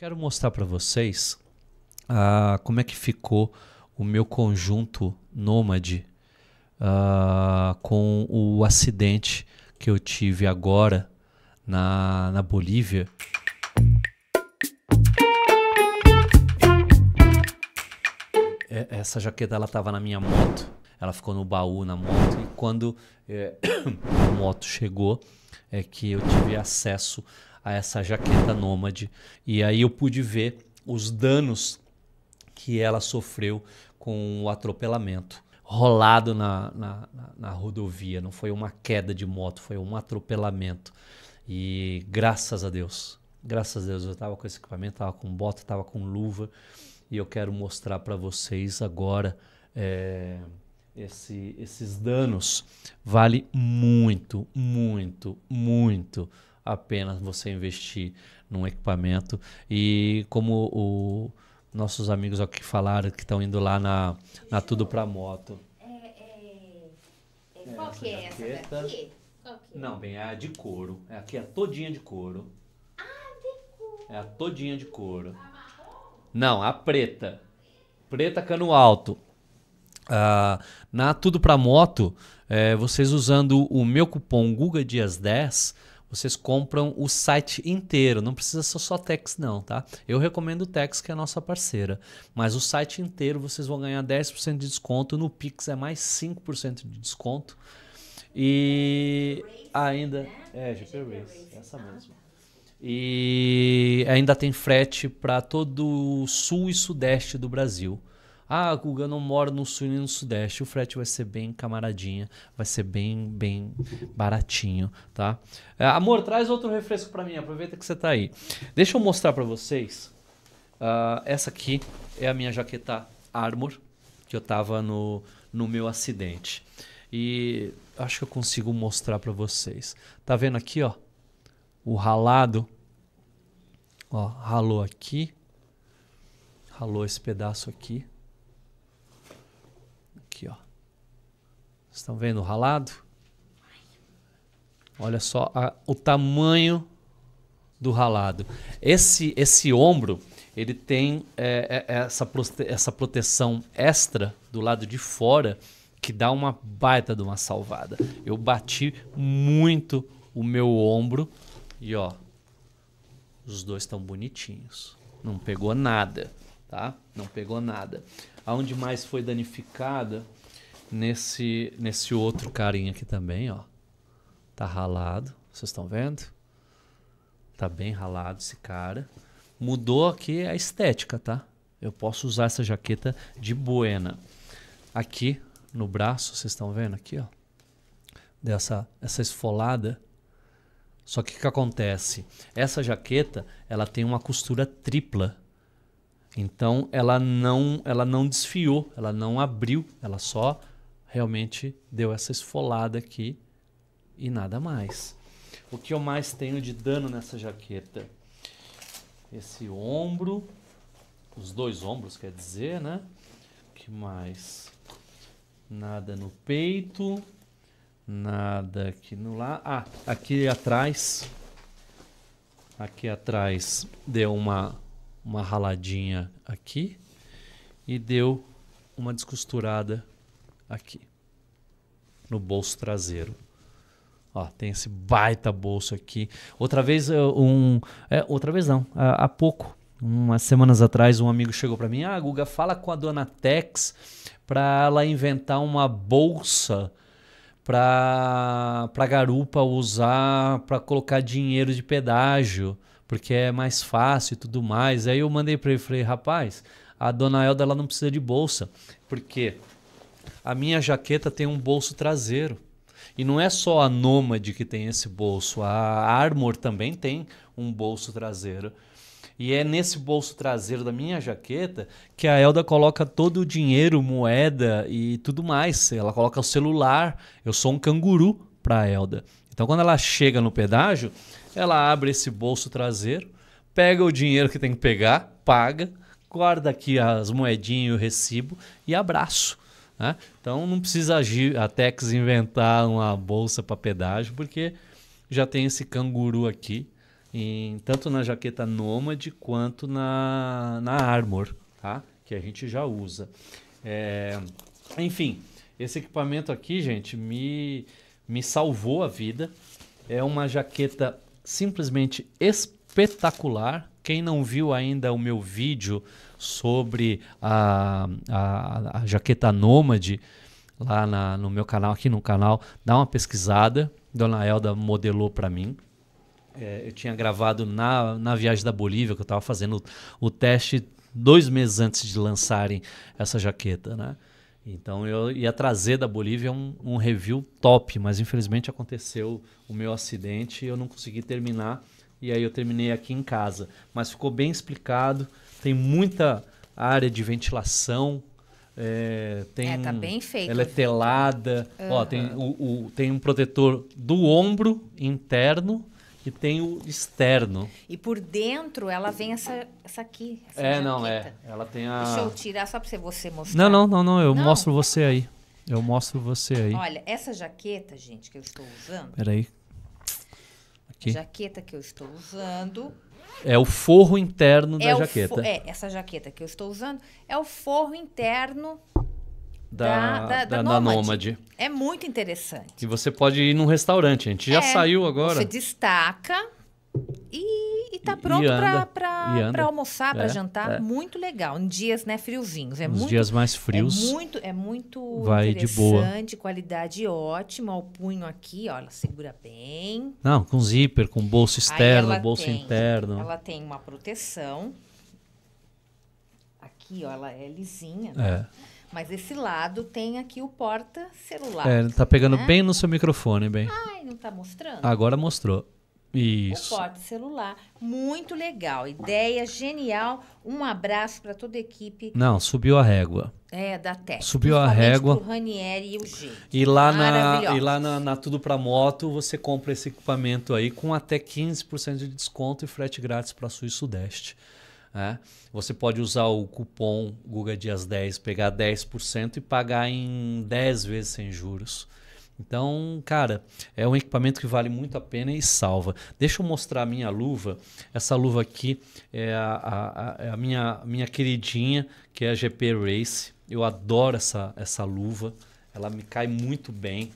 Quero mostrar para vocês ah, como é que ficou o meu conjunto Nômade ah, com o acidente que eu tive agora na, na Bolívia. É, essa jaqueta ela estava na minha moto, ela ficou no baú na moto e quando é, a moto chegou é que eu tive acesso a essa jaqueta nômade. E aí eu pude ver os danos que ela sofreu com o atropelamento rolado na, na, na, rodovia. Não foi uma queda de moto, foi um atropelamento. E graças a Deus, graças a Deus, eu estava com esse equipamento, estava com bota, estava com luva. E eu quero mostrar para vocês agora é, esse, esses danos. Vale muito, muito, muito apenas você investir num equipamento. E como o, nossos amigos aqui falaram, que estão indo lá na, na Tudo para Moto. É, é, é, é, qual que é essa daqui? É? Não, bem, é a de couro. É aqui é todinha de couro. Ah, de couro. É a todinha de couro. A marrom? Não, a preta. Preta cano alto. Ah, na Tudo para Moto, é, vocês usando o meu cupom GugaDias10, vocês compram o site inteiro, não precisa ser só Tex não, tá? Eu recomendo o Tex que é a nossa parceira, mas o site inteiro vocês vão ganhar 10% de desconto, no Pix é mais 5% de desconto. E ainda é GP Race, essa mesmo. E ainda tem frete para todo o sul e sudeste do Brasil. Ah, Guga, eu não moro no sul nem no sudeste. O frete vai ser bem camaradinha, vai ser bem, bem baratinho, tá? É, amor, traz outro refresco para mim, aproveita que você tá aí. Deixa eu mostrar para vocês. Uh, essa aqui é a minha jaqueta Armor, que eu tava no, no meu acidente. E acho que eu consigo mostrar para vocês. Tá vendo aqui, ó? O ralado. Ó, ralou aqui. Ralou esse pedaço aqui aqui, ó. Estão vendo o ralado? Olha só a, o tamanho do ralado. Esse, esse ombro, ele tem é, é, é, essa, prote essa proteção extra do lado de fora que dá uma baita de uma salvada. Eu bati muito o meu ombro e ó, os dois estão bonitinhos. Não pegou nada, tá? Não pegou nada aonde mais foi danificada nesse nesse outro carinha aqui também, ó. Tá ralado, vocês estão vendo? Tá bem ralado esse cara. Mudou aqui a estética, tá? Eu posso usar essa jaqueta de buena. Aqui no braço, vocês estão vendo aqui, ó. Dessa essa esfolada. Só que o que acontece? Essa jaqueta, ela tem uma costura tripla então ela não, ela não desfiou, ela não abriu, ela só realmente deu essa esfolada aqui e nada mais. O que eu mais tenho de dano nessa jaqueta? Esse ombro, os dois ombros, quer dizer, né? O que mais? Nada no peito, nada aqui no lá. Ah, aqui atrás. Aqui atrás deu uma uma raladinha aqui e deu uma descosturada aqui no bolso traseiro. Ó, tem esse baita bolso aqui. Outra vez eh, um, é, outra vez não, há, há pouco, umas semanas atrás, um amigo chegou para mim, ah, Guga, fala com a dona Tex para ela inventar uma bolsa para para garupa usar para colocar dinheiro de pedágio porque é mais fácil e tudo mais. Aí eu mandei para ele, falei, rapaz, a dona Elda ela não precisa de bolsa, porque a minha jaqueta tem um bolso traseiro. E não é só a Nômade que tem esse bolso, a Armor também tem um bolso traseiro. E é nesse bolso traseiro da minha jaqueta que a Elda coloca todo o dinheiro, moeda e tudo mais. Ela coloca o celular. Eu sou um canguru para a Elda. Então, quando ela chega no pedágio, ela abre esse bolso traseiro, pega o dinheiro que tem que pegar, paga, guarda aqui as moedinhas e o recibo e abraço. Né? Então, não precisa agir, que se inventar uma bolsa para pedágio, porque já tem esse canguru aqui, em, tanto na jaqueta Nômade quanto na, na Armor, tá? que a gente já usa. É, enfim, esse equipamento aqui, gente, me me salvou a vida. É uma jaqueta simplesmente espetacular. Quem não viu ainda o meu vídeo sobre a, a, a jaqueta Nômade lá na, no meu canal, aqui no canal, dá uma pesquisada. Dona Elda modelou para mim. É, eu tinha gravado na, na viagem da Bolívia, que eu estava fazendo o, o teste dois meses antes de lançarem essa jaqueta, né? Então eu ia trazer da Bolívia um, um, review top, mas infelizmente aconteceu o meu acidente e eu não consegui terminar. E aí eu terminei aqui em casa. Mas ficou bem explicado, tem muita área de ventilação. É, tem, é, tá bem feito. Ela é telada. Uhum. Ó, tem, o, o, tem um protetor do ombro interno que tem o externo. E por dentro ela vem essa, essa aqui. Essa é, jaqueta. não, é. Ela tem a. Deixa eu tirar só pra você mostrar. Não, não, não, não. Eu não. mostro você aí. Eu mostro você aí. Olha, essa jaqueta, gente, que eu estou usando. Peraí. Aqui. A jaqueta que eu estou usando. É o forro interno é da jaqueta. É, essa jaqueta que eu estou usando é o forro interno da, da, da, da Nômade. Nômade. É muito interessante. E você pode ir num restaurante, a gente já é, saiu agora. Você destaca e, está pronto para almoçar, é, para jantar. É. Muito legal. Em dias né, friozinhos. É Nos muito, dias mais frios. É muito, é muito vai de boa. qualidade ótima. O punho aqui, ó, ela segura bem. Não, com zíper, com bolso externo, bolso tem, interno. Ela tem uma proteção. Aqui, ó, ela é lisinha. Né? É. Mas esse lado tem aqui o porta celular. É, tá pegando né? bem no seu microfone, bem. Ai, não tá mostrando? Agora mostrou. Isso. O porta celular. Muito legal. Ideia genial. Um abraço para toda a equipe. Não, subiu a régua. É, da Tech. Subiu a régua. Pro Ranieri e o G. E lá, na, e lá na, na Tudo para Moto, você compra esse equipamento aí com até 15% de desconto e frete grátis para Sul e Sudeste. Né? Você pode usar o cupom Guga Dias 10, pegar 10% e pagar em 10 vezes sem juros. Então, cara, é um equipamento que vale muito a pena e salva. Deixa eu mostrar a minha luva. Essa luva aqui é a, a, a, é a minha, minha queridinha, que é a GP Race. Eu adoro essa, essa luva. Ela me cai muito bem.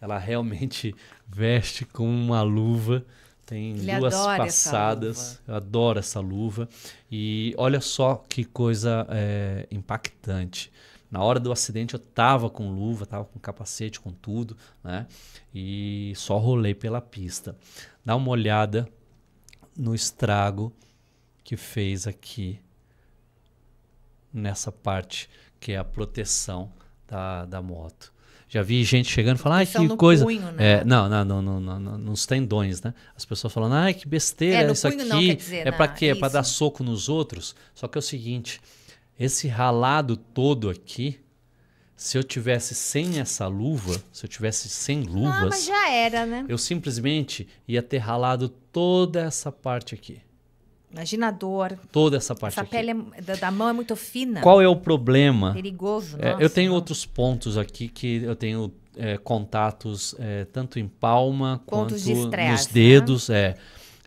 Ela realmente veste como uma luva. Tem Ele duas passadas. Essa adoro essa luva. E olha só que coisa é, impactante. Na hora do acidente eu tava com luva, tava com capacete, com tudo, né? E só rolei pela pista. Dá uma olhada no estrago que fez aqui nessa parte que é a proteção da, da moto. Já vi gente chegando e falando, ai, que coisa. Punho, né? é, não, não, não, não, nos tendões, né? As pessoas falando, ai, que besteira, é, isso aqui. Não, dizer, é para né? quê? É para dar soco nos outros. Só que é o seguinte, esse ralado todo aqui, se eu tivesse sem essa luva, se eu tivesse sem ah, luvas, ah, mas já era, né? Eu simplesmente ia ter ralado toda essa parte aqui. Imagina a dor. Toda essa parte. Essa aqui. pele é, da, da, mão é muito fina. Qual é o problema? Perigoso. é, eu tenho outros pontos aqui que eu tenho é, contatos é, tanto em palma pontos quanto de estresse, nos né? dedos. Né? É,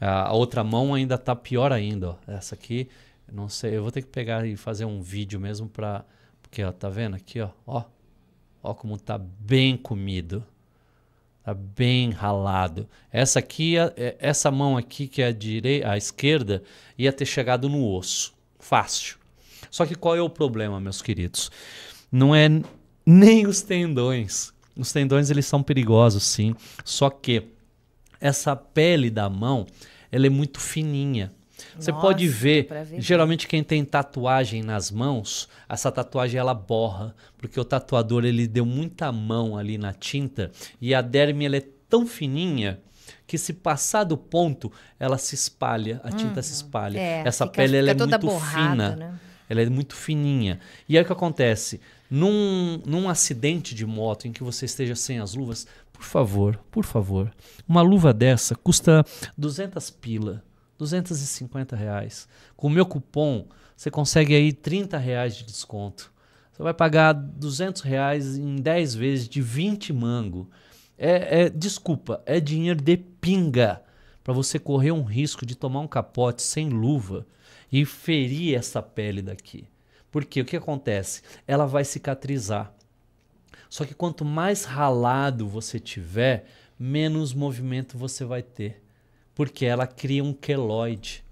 a outra mão ainda tá pior ainda. Ó. Essa aqui, não sei. Eu vou ter que pegar e fazer um vídeo mesmo para porque ó, tá vendo aqui ó, ó, ó como tá bem comido. Tá bem ralado. Essa aqui, é, é, essa mão aqui que é a direita, a esquerda, ia ter chegado no osso. Fácil. Só que qual é o problema, meus queridos? Não é nem os tendões. Os tendões eles são perigosos, sim. Só que essa pele da mão, ela é muito fininha. Você pode ver, ver, geralmente quem tem tatuagem nas mãos, essa tatuagem ela borra, porque o tatuador ele deu muita mão ali na tinta e a derme ela é tão fininha que se passar do ponto, ela se espalha, a tinta uhum. se espalha. É, essa fica, pele ela é muito fina. Né? Ela é muito fininha. E aí o que acontece? Num, num acidente de moto em que você esteja sem as luvas, por favor, por favor, uma luva dessa custa 200 pila. 250 reais. Com o meu cupom, você consegue aí 30 reais de desconto. Você vai pagar 200 reais em 10 vezes de 20 mango. É, é desculpa, é dinheiro de pinga para você correr um risco de tomar um capote sem luva e ferir essa pele daqui. Porque o que acontece? Ela vai cicatrizar. Só que quanto mais ralado você tiver, menos movimento você vai ter porque ela cria um queloide.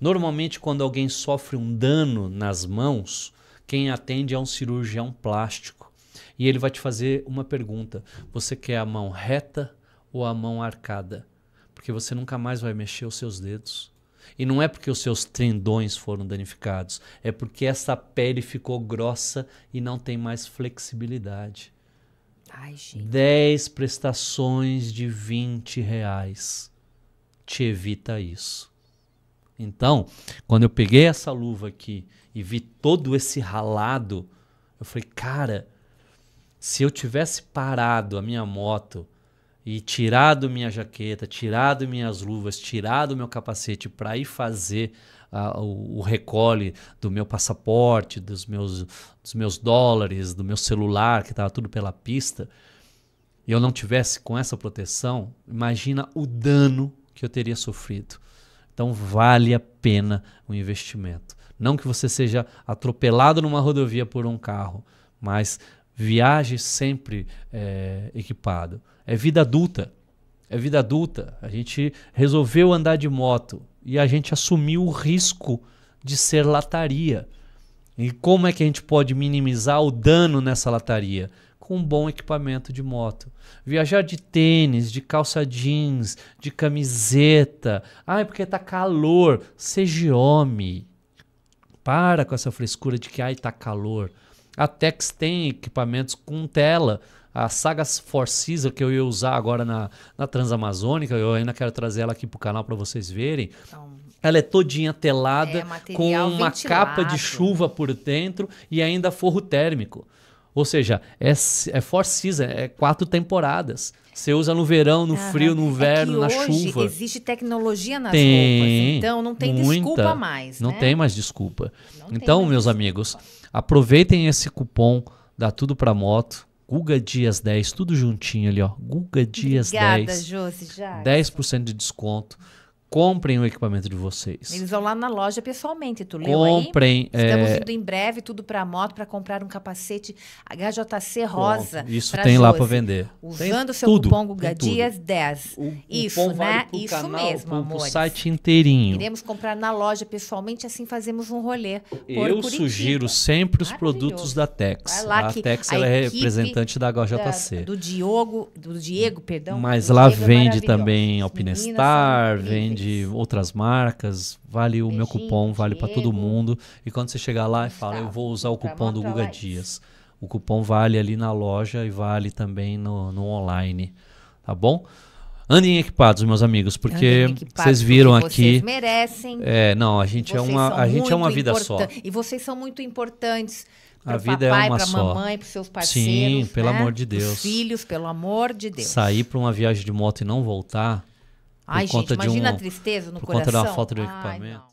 Normalmente, quando alguém sofre um dano nas mãos, quem atende é um cirurgião plástico. E ele vai te fazer uma pergunta: você quer a mão reta ou a mão arcada? Porque você nunca mais vai mexer os seus dedos. E não é porque os seus tendões foram danificados, é porque essa pele ficou grossa e não tem mais flexibilidade. Ai, 10 prestações de 20 reais te evita isso. Então, quando eu peguei essa luva aqui e vi todo esse ralado, eu falei, cara, se eu tivesse parado a minha moto e tirado minha jaqueta, tirado minhas luvas, tirado meu capacete para ir fazer uh, o, o, recolhe do meu passaporte, dos meus, dos meus dólares, do meu celular, que estava tudo pela pista, e eu não tivesse com essa proteção, imagina o dano que eu teria sofrido. Então vale a pena o investimento. Não que você seja atropelado numa rodovia por um carro, mas viaje sempre é, equipado. É vida adulta. É vida adulta. A gente resolveu andar de moto e a gente assumiu o risco de ser lataria. E como é que a gente pode minimizar o dano nessa lataria? com um bom equipamento de moto. Viajar de tênis, de calça jeans, de camiseta. Ai, porque tá calor. Seja homem. Para com essa frescura de que ai tá calor. A Tex tem equipamentos com tela. A saga Force Season que eu ia usar agora na, na Transamazônica, eu ainda quero trazer ela aqui pro canal para vocês verem. Então, ela é todinha telada, é, com uma ventilado. capa de chuva por dentro e ainda forro térmico. Ou seja, é, é four season, é quatro temporadas. Você usa no verão, no Aham. frio, no é inverno, é na hoje chuva. Existe tecnologia nas tem, roupas, então não tem muita, desculpa mais. Né? Não tem mais desculpa. Não então, mais meus desculpa. amigos, aproveitem esse cupom dá tudo Pra moto. Guga Dias 10, tudo juntinho ali, ó. Guga Dias Obrigada, 10. Obrigada, Josi, já. 10% de desconto comprem o equipamento de vocês. Eles vão lá na loja pessoalmente, tu leu comprem, aí? Estamos é... indo em breve tudo para moto para comprar um capacete HJC rosa. isso tem Jose. lá para vender. Usando o seu tudo, cupom Guga Dias 10. isso, né? Vale isso canal, mesmo, amor. O site inteirinho. Iremos comprar na loja pessoalmente, assim fazemos um rolê. Eu Curitiba. sugiro sempre os produtos da Tex. Vai lá a que Tex a ela é representante da HJC. Da, do Diogo, do Diego, perdão. Mas lá Diego é vende é também Alpinestar, vende de outras marcas, vale o meu cupom, vale para todo mundo. E quando você chegar lá e fala, eu vou usar o cupom do Guga Dias. O cupom vale ali na loja e vale também no, no online, tá bom? Andem equipados, meus amigos, porque vocês viram aqui. Vocês merecem. É, não, a gente é uma, a gente é uma vida só. E vocês são muito importantes. a vida é papai, é uma pra só. mamãe, para seus parceiros. Sim, pelo né? amor de Deus. Os filhos, pelo amor de Deus. Sair para uma viagem de moto e não voltar Ai, gente, imagina um, a tristeza no por coração. Por conta da falta de Ai, equipamento. Não.